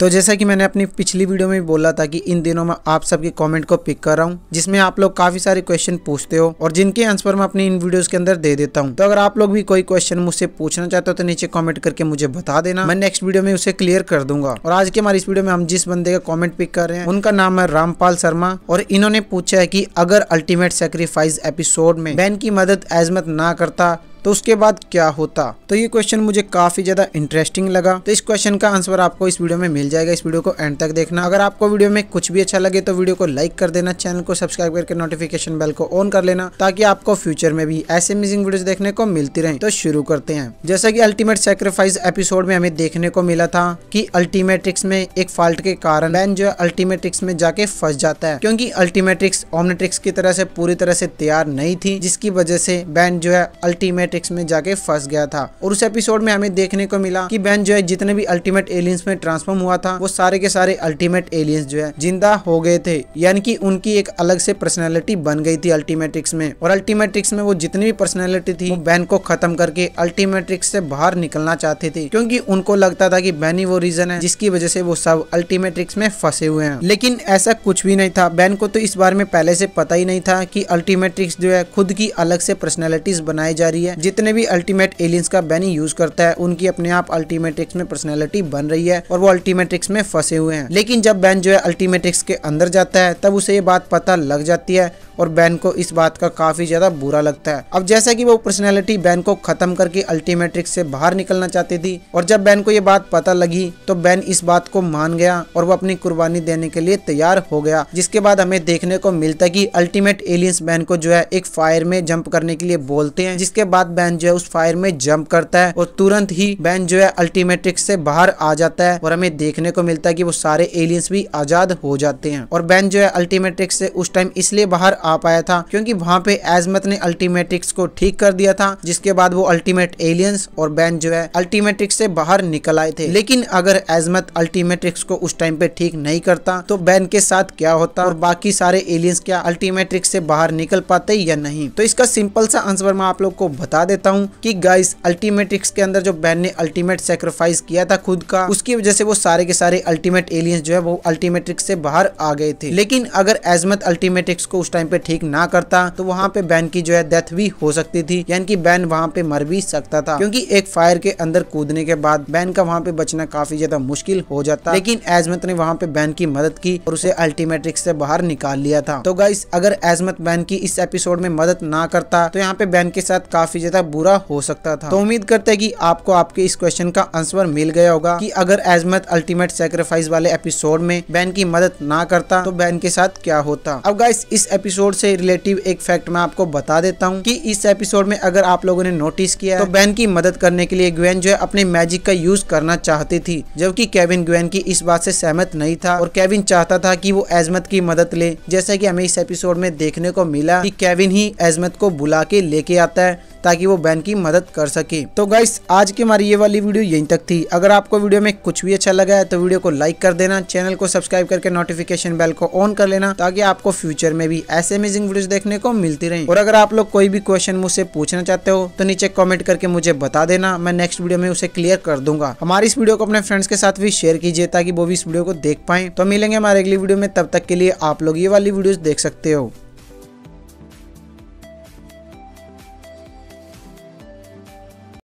तो जैसा कि मैंने अपनी पिछली वीडियो में बोला था कि इन दिनों मैं आप सबके कमेंट को पिक कर रहा हूँ जिसमें आप लोग काफी सारे क्वेश्चन पूछते हो और जिनके आंसर मैं अपनी इन वीडियोस के अंदर दे देता हूँ तो अगर आप लोग भी कोई क्वेश्चन मुझसे पूछना चाहते हो तो नीचे कॉमेंट करके मुझे बता देना मैं नेक्स्ट वीडियो में उसे क्लियर कर दूंगा और आज के हमारे इस वीडियो में हम जिस बंदे का कॉमेंट पिक कर रहे हैं उनका नाम है रामपाल शर्मा और इन्होंने पूछा है की अगर अल्टीमेट सेक्रीफाइस एपिसोड में बैन की मदद एजमत ना करता तो उसके बाद क्या होता तो ये क्वेश्चन मुझे काफी ज्यादा इंटरेस्टिंग लगा तो इस क्वेश्चन का आंसर आपको इस वीडियो में मिल जाएगा इस वीडियो को एंड तक देखना अगर आपको वीडियो में कुछ भी अच्छा लगे तो वीडियो को लाइक कर देना चैनल को सब्सक्राइब करके नोटिफिकेशन बेल को ऑन कर लेना ताकि आपको फ्यूचर में भी ऐसे मिसिंग वीडियो देखने को मिलती रहे तो शुरू करते हैं जैसा की अल्टीमेट सेक्रीफाइस एपिसोड में हमें देखने को मिला था की अल्टीमेट्रिक्स में एक फॉल्ट के कारण बैन जो है अल्टीमेट्रिक्स में जाके फंस जाता है क्योंकि अल्टीमेट्रिक्स ऑमनेट्रिक्स की तरह से पूरी तरह से तैयार नहीं थी जिसकी वजह से बैन जो है अल्टीमेट मैट्रिक्स में जाके फंस गया था और उस एपिसोड में हमें देखने को मिला की बैन जो है जितने भी अल्टीमेट एलियंस में ट्रांसफॉर्म हुआ था वो सारे के सारे अल्टीमेट एलियंस जो है जिंदा हो गए थे यानी कि उनकी एक अलग से पर्सनैलिटी बन गई थी अल्टीमेट्रिक्स में और अल्टीमेट्रिक्स में वो जितनी भी पर्सनैलिटी थी बैन को खत्म करके अल्टीमेट्रिक्स से बाहर निकलना चाहते थे क्योंकि उनको लगता था कि बैन ही वो रीजन है जिसकी वजह से वो सब अल्टीमेट्रिक्स में फंसे हुए हैं लेकिन ऐसा कुछ भी नहीं था बैन को तो इस बारे में पहले से पता ही नहीं था कि अल्टीमेट्रिक्स जो है खुद की अलग से पर्सनैलिटीज बनाई जा रही है जितने भी अल्टीमेट एलियंस का बैनी यूज करता है उनकी अपने आप अल्टीमेट्रिक्स में पर्सनैलिटी बन रही है और वो अल्टीमेट्रिक्स में फंसे हुए हैं लेकिन जब बैन जो है अल्टीमेट्रिक्स के अंदर जाता है तब उसे ये बात पता लग जाती है और बैन को इस बात का काफी ज्यादा बुरा लगता है अब जैसा कि वो पर्सनैलिटी बैन को खत्म करके अल्टीमेट्रिक्स से बाहर निकलना चाहती थी और जब बैन को ये बात पता लगी तो बैन इस बात को मान गया और वो अपनी कुर्बानी देने के लिए तैयार हो गया जिसके बाद हमें देखने को मिलता है कि अल्टीमेट एलियंस बैन को जो है एक फायर में जंप करने के लिए बोलते हैं जिसके बाद बैन जो है उस फायर में जंप करता है और तुरंत ही बैन जो है अल्टीमेट्रिक से बाहर आ जाता है और हमें देखने को मिलता है कि वो सारे एलियंस भी आजाद हो जाते हैं और बैन जो है अल्टीमेट्रिक्स से उस टाइम इसलिए बाहर आ पाया था क्योंकि वहां पे एजमत ने अल्टीमेट्रिक्स को ठीक कर दिया था जिसके बाद वो अल्टीमेट एलियंस और बैन जो है अल्टीमेट्रिक्स से बाहर निकल आए थे लेकिन अगर एजमत अल्टीमेट्रिक्स को उस टाइम पे ठीक नहीं करता तो बैन के साथ क्या होता और बाकी सारे एलियंस क्या अल्टीमेट्रिक्स से बाहर निकल पाते या नहीं तो इसका सिंपल सा आंसर मैं आप लोग को बता बता देता हूँ कि गाइस अल्टीमेटिक्स के अंदर जो बैन ने अल्टीमेट सेक्रीफाइस किया था खुद का उसकी वजह से वो सारे के सारे अल्टीमेट एलियंस जो है वो अल्टीमेट से बाहर आ गए थे लेकिन अगर एजमत अल्टीमेटिक्स को उस टाइम पे ठीक ना करता तो वहाँ पे बैन की जो है डेथ भी हो सकती थी यानी कि बैन वहाँ पे मर भी सकता था क्योंकि एक फायर के अंदर कूदने के बाद बैन का वहाँ पे बचना काफी ज्यादा मुश्किल हो जाता लेकिन एजमत ने वहाँ पे बैन की मदद की और उसे अल्टीमेट्रिक्स से बाहर निकाल लिया था तो गाइस अगर एजमत बैन की इस एपिसोड में मदद ना करता तो यहाँ पे बैन के साथ काफी नतीजता बुरा हो सकता था तो उम्मीद करते हैं कि आपको आपके इस क्वेश्चन का आंसर मिल गया होगा कि अगर एजमत अल्टीमेट सेक्रीफाइस वाले एपिसोड में बैन की मदद ना करता तो बैन के साथ क्या होता अब गाइस इस एपिसोड से रिलेटिव एक फैक्ट मैं आपको बता देता हूँ की इस एपिसोड में अगर आप लोगों ने नोटिस किया तो बैन की मदद करने के लिए ग्वेन जो है अपने मैजिक का यूज करना चाहती थी जबकि केविन ग्वेन की इस बात से सहमत नहीं था और केविन चाहता था कि वो एजमत की मदद ले जैसा कि हमें इस एपिसोड में देखने को मिला कि केविन ही एजमत को बुला के लेके आता है ताकि ताकि वो बैन की मदद कर सके तो गाइस आज की हमारी ये वाली वीडियो यहीं तक थी अगर आपको वीडियो में कुछ भी अच्छा लगा है तो वीडियो को लाइक कर देना चैनल को सब्सक्राइब करके नोटिफिकेशन बेल को ऑन कर लेना ताकि आपको फ्यूचर में भी ऐसे अमेजिंग वीडियो देखने को मिलती रहे और अगर आप लोग कोई भी क्वेश्चन मुझसे पूछना चाहते हो तो नीचे कॉमेंट करके मुझे बता देना मैं नेक्स्ट वीडियो में उसे क्लियर कर दूंगा हमारी इस वीडियो को अपने फ्रेंड्स के साथ भी शेयर कीजिए ताकि वो भी इस वीडियो को देख पाए तो मिलेंगे हमारे अगली वीडियो में तब तक के लिए आप लोग ये वाली वीडियो देख सकते हो